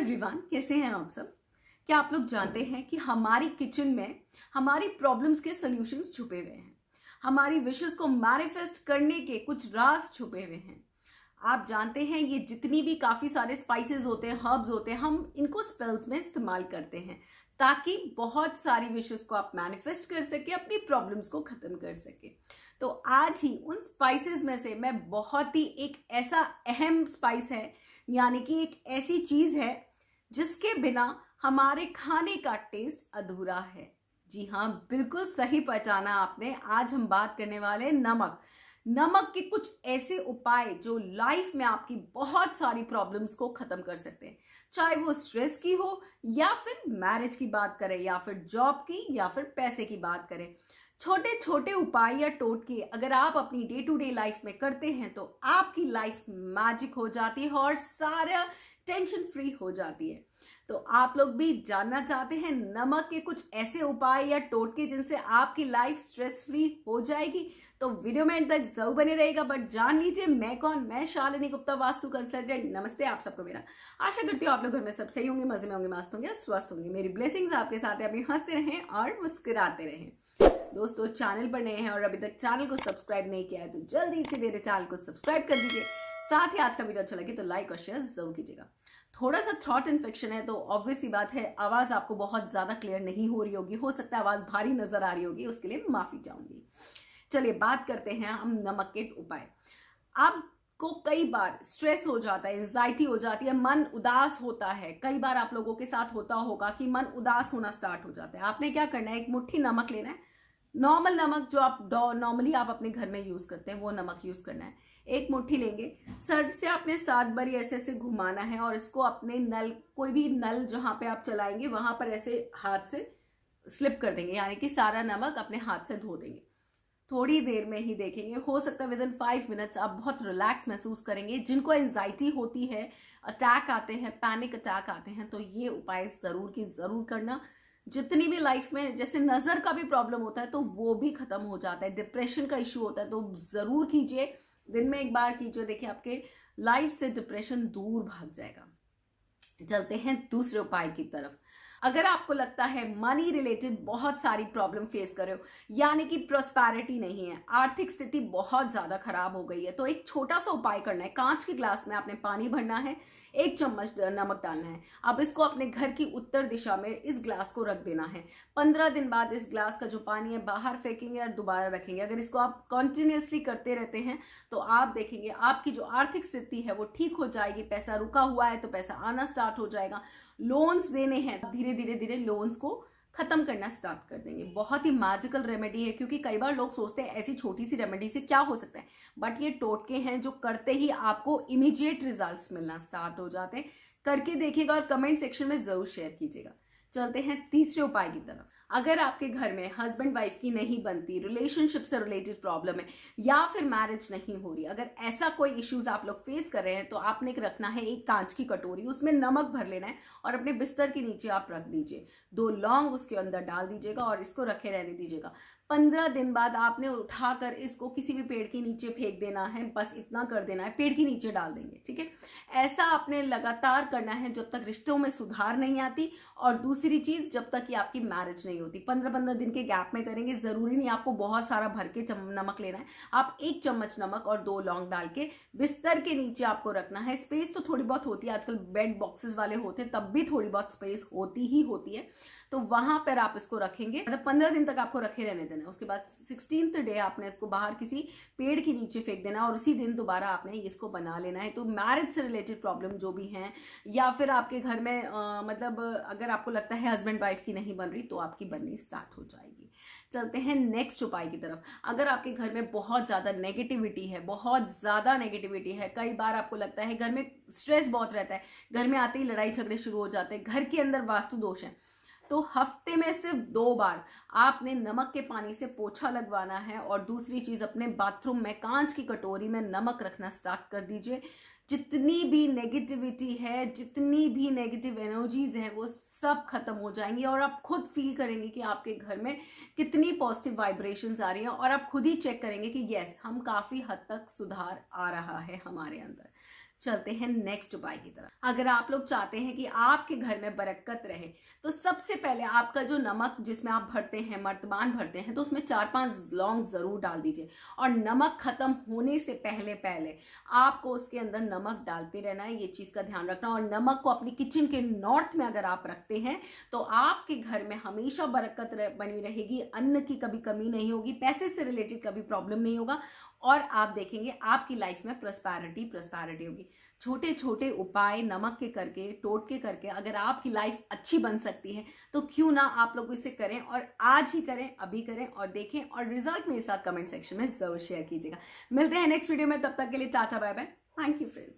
everyone कैसे हैं आप सब क्या आप लोग जानते हैं कि हमारी किचन में हमारी प्रॉब्लम्स के सोल्यूशन छुपे हुए हैं हमारी विशेष को मैनिफेस्ट करने के कुछ राज छुपे हुए हैं आप जानते हैं ये जितनी भी काफ़ी सारे स्पाइसेस होते हैं हर्ब्स होते हैं हम इनको स्पेल्स में इस्तेमाल करते हैं ताकि बहुत सारी विशेष को आप मैनिफेस्ट कर सके अपनी प्रॉब्लम्स को ख़त्म कर सके तो आज ही उन स्पाइसेस में से मैं बहुत ही एक ऐसा अहम स्पाइस है यानी कि एक ऐसी चीज़ है जिसके बिना हमारे खाने का टेस्ट अधूरा है जी हाँ बिल्कुल सही पहचाना आपने आज हम बात करने वाले नमक नमक के कुछ ऐसे उपाय जो लाइफ में आपकी बहुत सारी प्रॉब्लम्स को खत्म कर सकते हैं चाहे वो स्ट्रेस की हो या फिर मैरिज की बात करें या फिर जॉब की या फिर पैसे की बात करें छोटे छोटे उपाय या टोटके अगर आप अपनी डे टू डे लाइफ में करते हैं तो आपकी लाइफ मैजिक हो जाती है और सारा टेंशन फ्री हो जाती है तो आप लोग भी जानना चाहते हैं नमक के कुछ ऐसे उपाय या टोटके जिनसे आपकी लाइफ स्ट्रेस फ्री हो जाएगी तो वीडियो में तक जरूर बने रहेगा बट जान लीजिए मैं कौन मैं शालिनी गुप्ता वास्तु कंसल्टेंट नमस्ते आप सबको मेरा आशा करती हूँ आप लोग घर में सब सही होंगे मजे में होंगे मस्त होंगे स्वस्थ होंगे मेरी ब्लेसिंग्स आपके साथ अभी हंसते रहें और मुस्कुराते रहें दोस्तों चैनल पर नए हैं और अभी तक चैनल को सब्सक्राइब नहीं किया है तो जल्दी से मेरे चैनल को सब्सक्राइब कर दीजिए साथ ही आज का वीडियो अच्छा लगे तो लाइक और शेयर जरूर कीजिएगा थोड़ा सा थ्रॉट इन्फेक्शन है तो ऑब्वियस ही बात है आवाज़ आपको बहुत ज़्यादा क्लियर नहीं हो रही होगी हो सकता है आवाज़ भारी नजर आ रही होगी उसके लिए माफ़ी चाहूंगी चलिए बात करते हैं हम नमक के उपाय आपको कई बार स्ट्रेस हो जाता है एंजाइटी हो जाती है मन उदास होता है कई बार आप लोगों के साथ होता होगा कि मन उदास होना स्टार्ट हो जाता है आपने क्या करना है एक मुट्ठी नमक लेना है नॉर्मल नमक जो आप नॉर्मली आप अपने घर में यूज करते हैं वो नमक यूज करना है एक मुट्ठी लेंगे सर्द से आपने सात बारी ऐसे ऐसे घुमाना है और इसको अपने नल कोई भी नल जहां पे आप चलाएंगे वहां पर ऐसे हाथ से स्लिप कर देंगे यानी कि सारा नमक अपने हाथ से धो देंगे थोड़ी देर में ही देखेंगे हो सकता है विद इन फाइव मिनट्स आप बहुत रिलैक्स महसूस करेंगे जिनको एनजाइटी होती है अटैक आते हैं पैनिक अटैक आते हैं तो ये उपाय ज़रूर की ज़रूर करना जितनी भी लाइफ में जैसे नज़र का भी प्रॉब्लम होता है तो वो भी ख़त्म हो जाता है डिप्रेशन का इश्यू होता है तो ज़रूर कीजिए दिन में एक बार कीजिए देखिए आपके लाइफ से डिप्रेशन दूर भाग जाएगा चलते हैं दूसरे उपाय की तरफ अगर आपको लगता है मनी रिलेटेड बहुत सारी प्रॉब्लम फेस कर रहे हो यानी कि प्रोस्पैरिटी नहीं है आर्थिक स्थिति बहुत ज्यादा खराब हो गई है तो एक छोटा सा उपाय करना है कांच के ग्लास में आपने पानी भरना है एक चम्मच नमक डालना है अब इसको अपने घर की उत्तर दिशा में इस ग्लास को रख देना है पंद्रह दिन बाद इस ग्लास का जो पानी है बाहर फेंकेंगे और दोबारा रखेंगे अगर इसको आप कॉन्टिन्यूसली करते रहते हैं तो आप देखेंगे आपकी जो आर्थिक स्थिति है वो ठीक हो जाएगी पैसा रुका हुआ है तो पैसा आना स्टार्ट हो जाएगा लोन्स देने हैं धीरे धीरे धीरे लोन्स को खत्म करना स्टार्ट कर देंगे बहुत ही मैजिकल रेमेडी है क्योंकि कई बार लोग सोचते हैं ऐसी छोटी सी रेमेडी से क्या हो सकता है बट ये टोटके हैं जो करते ही आपको इमीडिएट रिजल्ट्स मिलना स्टार्ट हो जाते हैं करके देखिएगा और कमेंट सेक्शन में जरूर शेयर कीजिएगा चलते हैं तीसरे उपाय की तरफ अगर आपके घर में हस्बैंड वाइफ की नहीं बनती रिलेशनशिप से रिलेटेड प्रॉब्लम है या फिर मैरिज नहीं हो रही अगर ऐसा कोई इश्यूज आप लोग फेस कर रहे हैं तो आपने रखना है एक कांच की कटोरी उसमें नमक भर लेना है और अपने बिस्तर के नीचे आप रख दीजिए दो लौंग उसके अंदर डाल दीजिएगा और इसको रखे रहने दीजिएगा पंद्रह दिन बाद आपने उठाकर इसको किसी भी पेड़ के नीचे फेंक देना है बस इतना कर देना है पेड़ के नीचे डाल देंगे ठीक है ऐसा आपने लगातार करना है जब तक रिश्तों में सुधार नहीं आती और दूसरी चीज जब तक कि आपकी मैरिज नहीं नहीं होती पंद्रह पंद्रह दिन के गैप में करेंगे ज़रूरी नहीं आपको बहुत सारा भर के नमक लेना है आप एक चम्मच नमक और दो लौंग डाल के बिस्तर के नीचे आपको रखना है स्पेस तो थोड़ी बहुत होती है आजकल बेड बॉक्सेस वाले होते हैं तब भी थोड़ी बहुत स्पेस होती ही होती है तो वहां पर आप इसको रखेंगे मतलब पंद्रह दिन तक आपको रखे रहने देना उसके बाद सिक्सटीन डे आपने इसको बाहर किसी पेड़ के नीचे फेंक देना और उसी दिन दोबारा आपने इसको बना लेना है तो मैरिज से रिलेटेड प्रॉब्लम जो भी है या फिर आपके घर में आ, मतलब अगर आपको लगता है हस्बैंड वाइफ की नहीं बन रही तो आपकी बननी स्टार्ट हो जाएगी चलते हैं नेक्स्ट उपाय की तरफ अगर आपके घर में बहुत ज़्यादा नेगेटिविटी है बहुत ज़्यादा नेगेटिविटी है कई बार आपको लगता है घर में स्ट्रेस बहुत रहता है घर में आते ही लड़ाई झगड़े शुरू हो जाते हैं घर के अंदर वास्तु दोष है तो हफ्ते में सिर्फ दो बार आपने नमक के पानी से पोछा लगवाना है और दूसरी चीज़ अपने बाथरूम में कांच की कटोरी में नमक रखना स्टार्ट कर दीजिए जितनी भी नेगेटिविटी है जितनी भी नेगेटिव एनर्जीज हैं वो सब खत्म हो जाएंगी और आप खुद फील करेंगे कि आपके घर में कितनी पॉजिटिव वाइब्रेशन आ रही हैं और आप खुद ही चेक करेंगे कि यस हम काफ़ी हद तक सुधार आ रहा है हमारे अंदर चलते हैं नेक्स्ट उपाय की तरफ अगर आप लोग चाहते हैं कि आपके घर में बरकत रहे तो सबसे पहले आपका जो नमक जिसमें आप भरते हैं मर्तबान भरते हैं तो उसमें चार पांच लौंग जरूर डाल दीजिए और नमक खत्म होने से पहले पहले आपको उसके अंदर नमक डालते रहना है ये चीज का ध्यान रखना और नमक को अपनी किचन के नॉर्थ में अगर आप रखते हैं तो आपके घर में हमेशा बरकत बनी रहेगी अन्न की कभी कमी नहीं होगी पैसे से रिलेटेड कभी प्रॉब्लम नहीं होगा और आप देखेंगे आपकी लाइफ में प्रस्पैरिटी प्रस्पैरिटी होगी छोटे छोटे उपाय नमक के करके टोट के करके अगर आपकी लाइफ अच्छी बन सकती है तो क्यों ना आप लोग इसे करें और आज ही करें अभी करें और देखें और रिजल्ट मेरे साथ कमेंट सेक्शन में जरूर शेयर कीजिएगा मिलते हैं नेक्स्ट वीडियो में तब तक के लिए tata bye bye thank you friends